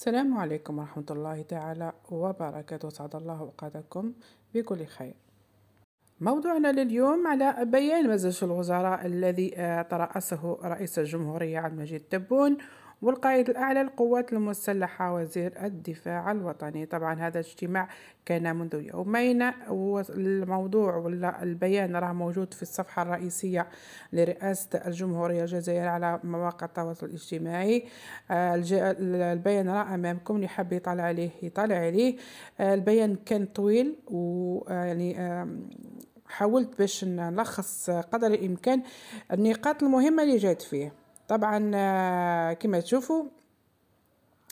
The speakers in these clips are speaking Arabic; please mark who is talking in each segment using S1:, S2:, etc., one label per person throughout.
S1: السلام عليكم ورحمة الله تعالى وبركاته سعد الله أوقاتكم بكل خير موضوعنا لليوم على بيان مجلس الوزراء الذي آه، ترأسه رئيس الجمهورية عبد المجيد تبون والقائد الأعلى للقوات المسلحة وزير الدفاع الوطني طبعا هذا الاجتماع كان منذ يومين والموضوع ولا البيان راه موجود في الصفحة الرئيسية لرئاسة الجمهورية الجزائرية على مواقع التواصل الاجتماعي آه، البيان راه أمامكم اللي حاب يطلع عليه يطلع عليه آه، البيان كان طويل ويعني آه، حاولت باش نلخص قدر الامكان النقاط المهمه اللي جات فيه طبعا آه، كما تشوفوا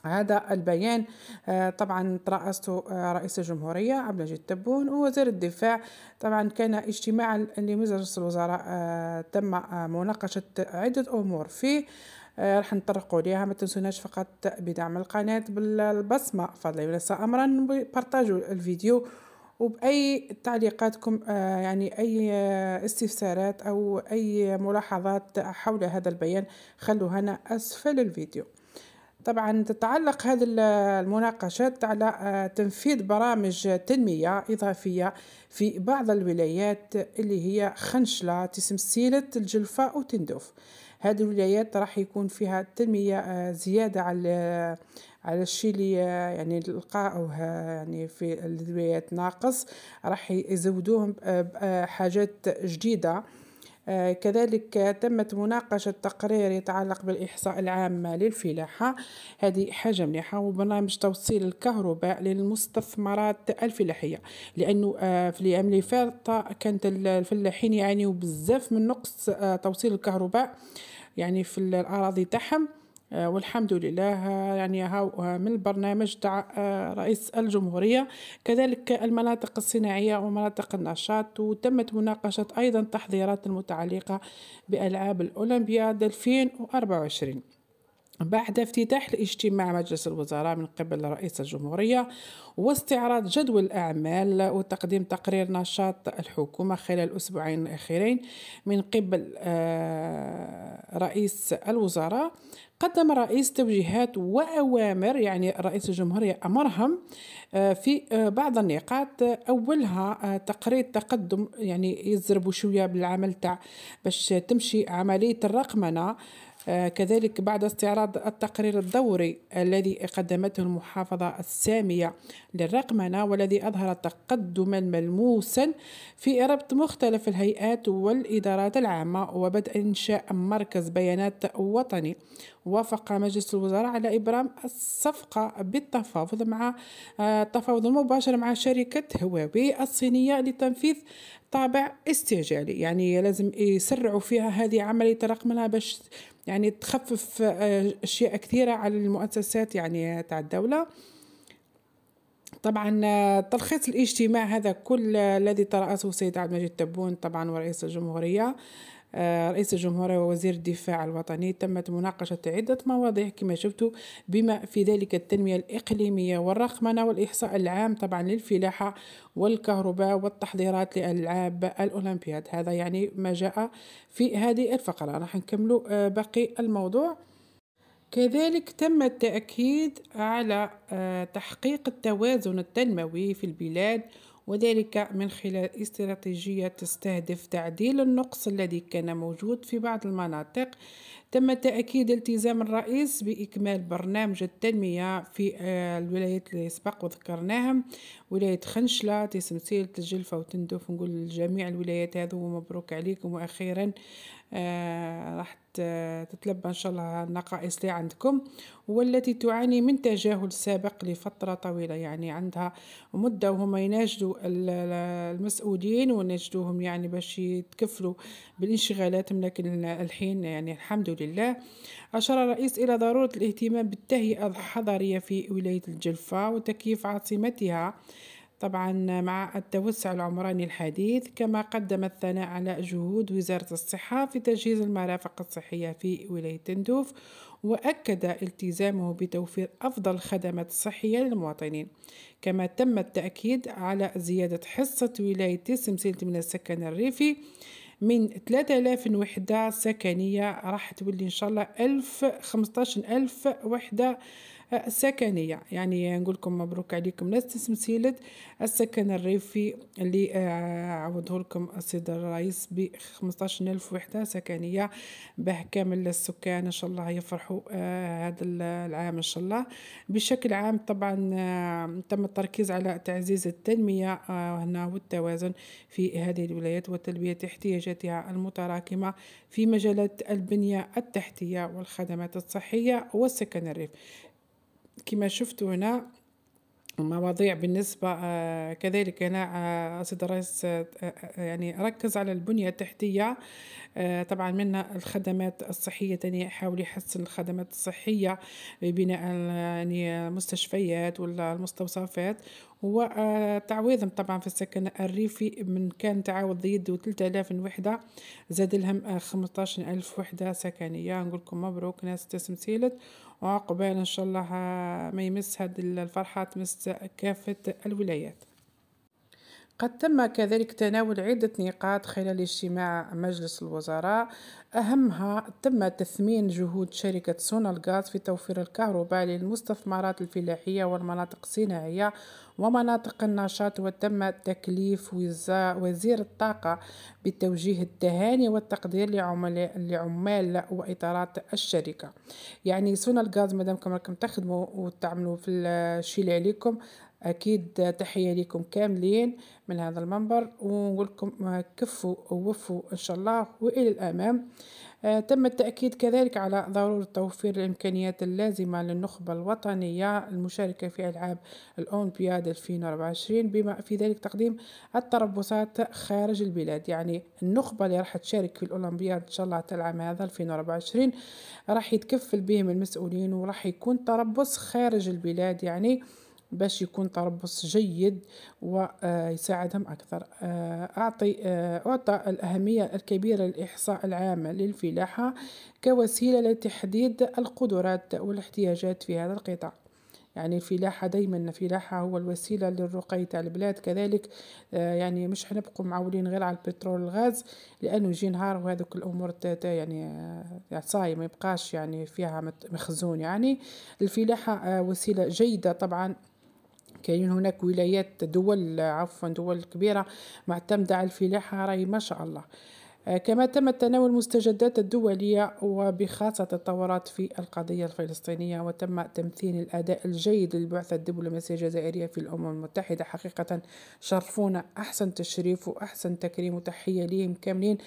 S1: هذا البيان آه، طبعا ترأسته آه، رئيس الجمهورية عبد المجيد تبون ووزير الدفاع طبعا كان اجتماعا لمجلس الوزراء تم مناقشة عدة أمور فيه راح نطرقوا ليها ما تنسوناش فقط بدعم القناة بالبصمة فضلا وليس أمرا بارتاجوا الفيديو وبأي تعليقاتكم آه، يعني أي آه، استفسارات أو أي ملاحظات حول هذا البيان خلوها هنا أسفل الفيديو طبعا تتعلق هذه المناقشات على آه، تنفيذ برامج تنمية إضافية في بعض الولايات اللي هي خنشلة تسمسيلة الجلفة وتندوف هذه الولايات راح يكون فيها تنمية آه، زيادة على آه، على الشيء اللي يعني لقاوه يعني في الولايات ناقص راح يزودوهم بحاجات جديدة آه، كذلك تمت مناقشة تقرير يتعلق بالإحصاء العام للفلاحة هذه حاجة مليحة وبرنامج توصيل الكهرباء للمستثمرات الفلاحية لأنه آه، في الأيام اللي فاتت كانت الفلاحين يعانيوا بزاف من نقص آه، توصيل الكهرباء يعني في الأراضي تاعهم آه، والحمد لله يعني من البرنامج تاع آه، رئيس الجمهورية كذلك المناطق الصناعية ومناطق النشاط وتمت مناقشة أيضا تحضيرات المتعلقة بألعاب الأولمبياد 2024 بعد افتتاح الاجتماع مجلس الوزراء من قبل رئيس الجمهورية واستعراض جدول الأعمال وتقديم تقرير نشاط الحكومة خلال الأسبوعين الأخيرين من قبل آه، رئيس الوزراء قدم الرئيس توجيهات وأوامر يعني رئيس الجمهورية أمرهم آه، في آه، بعض النقاط آه، أولها تقرير تقدم يعني يزربوا شوية بالعمل تاع باش تمشي عملية الرقمنة كذلك بعد استعراض التقرير الدوري الذي قدمته المحافظة السامية للرقمنة والذي أظهر تقدما ملموسا في ربط مختلف الهيئات والإدارات العامة وبدء إنشاء مركز بيانات وطني وافق مجلس الوزراء على إبرام الصفقة بالتفاوض مع آه، التفاوض المباشر مع شركة هواوي الصينية لتنفيذ طابع استعجالي يعني لازم يسرعوا فيها هذه عملية رقمنا باش يعني تخفف آه، أشياء كثيرة على المؤسسات يعني تاع الدولة طبعا آه، تلخيص الاجتماع هذا كل الذي ترأسه السيد عبد المجيد تبون طبعا ورئيس الجمهورية آه، رئيس الجمهورية ووزير الدفاع الوطني تمت مناقشة عدة مواضيع كما شفتوا بما في ذلك التنمية الإقليمية والرقمنة والإحصاء العام طبعا للفلاحة والكهرباء والتحضيرات لألعاب الأولمبياد هذا يعني ما جاء في هذه الفقرة راح نكمل آه، باقي الموضوع كذلك تم التأكيد على آه، تحقيق التوازن التنموي في البلاد وذلك من خلال استراتيجية تستهدف تعديل النقص الذي كان موجود في بعض المناطق تم تأكيد التزام الرئيس بإكمال برنامج التنمية في آه، الولايات اللي سبق وذكرناهم ولاية خنشلة تسمسيل تجلفة وتندوف نقول لجميع الولايات هذا مبروك عليكم وأخيرا آه، راح تتلبى إن شاء الله النقائص اللي عندكم والتي تعاني من تجاهل سابق لفترة طويلة يعني عندها مدة وهم يناجدوا المسؤولين ونجدوهم يعني باش يتكفلوا بالانشغالات لكن الحين يعني الحمد لله لله أشار الرئيس إلى ضرورة الاهتمام بالتهيئة الحضرية في ولاية الجلفة وتكييف عاصمتها طبعا مع التوسع العمراني الحديث كما قدم الثناء على جهود وزارة الصحة في تجهيز المرافق الصحية في ولاية تندوف وأكد التزامه بتوفير أفضل خدمات صحية للمواطنين كما تم التأكيد على زيادة حصة ولاية سمسلة من السكن الريفي من 3000 وحدة سكنية راح تولي إن شاء الله 1000 15000 وحدة السكنية يعني نقول لكم مبروك عليكم ناس تسمسيلة السكن الريفي اللي آه، عوضه لكم السيد الرئيس ب 15000 وحدة سكنية باه كامل السكان إن شاء الله يفرحوا آه، هذا العام إن شاء الله بشكل عام طبعا آه، تم التركيز على تعزيز التنمية هنا والتوازن في هذه الولايات وتلبية احتياجاتها المتراكمة في مجالات البنية التحتية والخدمات الصحية والسكن الريف كما شفتوا هنا مواضيع بالنسبة آه، كذلك هنا السيد آه، الرئيس آه، يعني ركز على البنية التحتية طبعا من الخدمات الصحية تاني يعني يحاول يحسن الخدمات الصحية ببناء يعني المستشفيات والمستوصفات هو آه، تعويض طبعا في السكن الريفي من كان ضيد يدو آلاف وحدة زاد لهم آه، ألف وحدة سكنية نقول لكم مبروك ناس تسمسيلت وعقبال إن شاء الله آه، ما يمس هاد الفرحة تمس كافة الولايات قد تم كذلك تناول عدة نقاط خلال اجتماع مجلس الوزراء أهمها تم تثمين جهود شركة سونالغاز في توفير الكهرباء للمستثمرات الفلاحية والمناطق الصناعية ومناطق النشاط وتم تكليف وزير الطاقة بتوجيه التهاني والتقدير لعملاء لعمال وإطارات الشركة يعني سونالغاز مادام كما راكم تخدموا وتعملوا في الشيء اللي عليكم أكيد تحية لكم كاملين من هذا المنبر ونقول لكم كفوا ووفوا إن شاء الله وإلى الأمام آه، تم التأكيد كذلك على ضرورة توفير الإمكانيات اللازمة للنخبة الوطنية المشاركة في ألعاب الأولمبياد 2024 بما في ذلك تقديم التربصات خارج البلاد يعني النخبة اللي راح تشارك في الأولمبياد إن شاء الله تلعب هذا 2024 راح يتكفل بهم المسؤولين وراح يكون تربص خارج البلاد يعني باش يكون تربص جيد ويساعدهم آه، أكثر آه، أعطي آه، أعطى الأهمية الكبيرة للإحصاء العام للفلاحة كوسيلة لتحديد القدرات والاحتياجات في هذا القطاع يعني الفلاحة دايما الفلاحة هو الوسيلة للرقي تاع البلاد كذلك يعني مش حنبقوا معولين غير على البترول والغاز لأنه يجي نهار وهذوك الأمور تاتا يعني, يعني صاي ما يبقاش يعني فيها مخزون يعني الفلاحة وسيلة جيدة طبعا كاين هناك ولايات دول عفوا دول كبيرة معتمدة على الفلاحة راهي ما شاء الله آه، كما تم تناول المستجدات الدولية وبخاصة التطورات في القضية الفلسطينية وتم تمثيل الأداء الجيد للبعثة الدبلوماسية الجزائرية في الأمم المتحدة حقيقة شرفونا أحسن تشريف وأحسن تكريم وتحية ليهم كاملين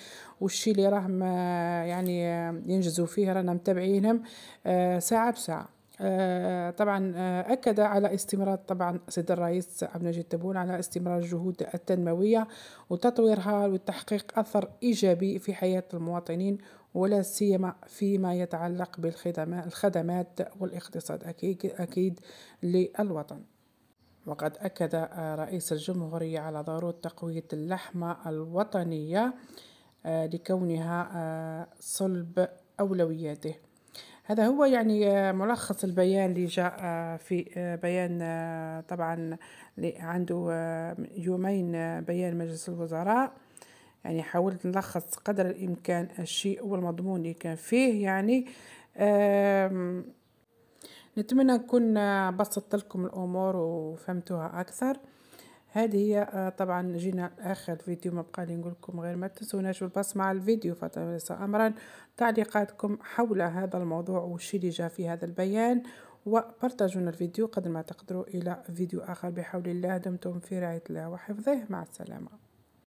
S1: والشي اللي راهم آه، يعني آه، ينجزوا فيه رانا متابعينهم ساعة بساعة آه، طبعا آه، أكد على استمرار طبعا سيد الرئيس عبد المجيد تبون على استمرار الجهود التنموية وتطويرها والتحقيق أثر إيجابي في حياة المواطنين ولا سيما فيما يتعلق بالخدمات والاقتصاد أكيد, أكيد للوطن وقد أكد آه، رئيس الجمهورية على ضرورة تقوية اللحمة الوطنية لكونها صلب أولوياته هذا هو يعني آه، ملخص البيان اللي جاء آه، في آه، بيان طبعا عنده يومين بيان مجلس الوزراء يعني حاولت نلخص قدر الإمكان الشيء والمضمون اللي كان فيه يعني نتمنى نكون بسطت لكم الأمور وفهمتوها أكثر هذه هي آه، طبعا جينا اخر فيديو ما بقى لي نقول لكم غير ما تنسوناش بالبص مع الفيديو فليس امرا تعليقاتكم حول هذا الموضوع والشي اللي جاء في هذا البيان وبارتاجونا الفيديو قدر ما تقدروا الى فيديو اخر بحول الله دمتم في رعايه الله وحفظه مع السلامه